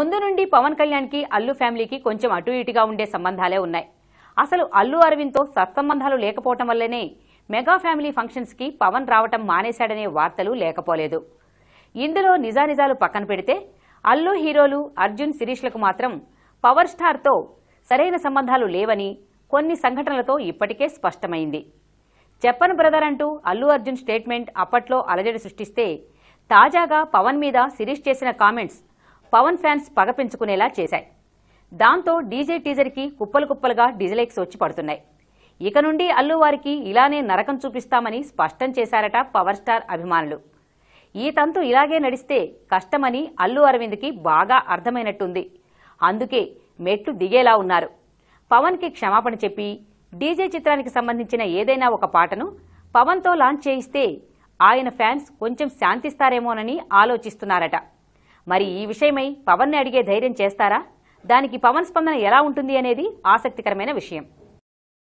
ముందు నుండి పవన్ కళ్యాణ్కి అల్లు ఫ్యామిలీకి కొంచెం అటు ఇటుగా ఉండే సంబంధాలే ఉన్నాయి అసలు అల్లు తో సత్సంబంధాలు లేకపోవటం వల్లనే మెగా ఫ్యామిలీ ఫంక్షన్స్ కి పవన్ రావటం మానేశాడనే వార్తలు లేకపోలేదు ఇందులో నిజానిజాలు పక్కన పెడితే అల్లు హీరోలు అర్జున్ శిరీష్లకు మాత్రం పవర్ స్టార్ తో సరైన సంబంధాలు లేవని కొన్ని సంఘటనలతో ఇప్పటికే స్పష్టమైంది చెప్పన్ బ్రదర్ అంటూ అల్లు అర్జున్ స్టేట్మెంట్ అప్పట్లో అలజడి సృష్టిస్తే తాజాగా పవన్ మీద శిరీష్ చేసిన కామెంట్స్ పవన్ ఫ్యాన్స్ పగ పెంచుకునేలా చేశాయి దాంతో డీజే టీజర్కి కుప్పలు కుప్పలుగా డీజలైక్స్ వచ్చి పడుతున్నాయి ఇక నుండి అల్లు వారికి ఇలానే నరకం చూపిస్తామని స్పష్టం చేశారట పవర్ స్టార్ అభిమానులు ఈ తంతు ఇలాగే నడిస్తే కష్టమని అల్లు అరవింద్కి బాగా అర్థమైనట్టుంది అందుకే మెట్లు దిగేలా ఉన్నారు పవన్కి క్షమాపణ చెప్పి డీజే చిత్రానికి సంబంధించిన ఏదైనా ఒక పాటను పవన్తో లాంచ్ చేయిస్తే ఆయన ఫ్యాన్స్ కొంచెం శాంతిస్తారేమోనని ఆలోచిస్తున్నారట మరి ఈ విషయమై పవన్ని అడిగే ధైర్యం చేస్తారా దానికి పవన్ స్పందన ఎలా ఉంటుంది అనేది ఆసక్తికరమైన విషయం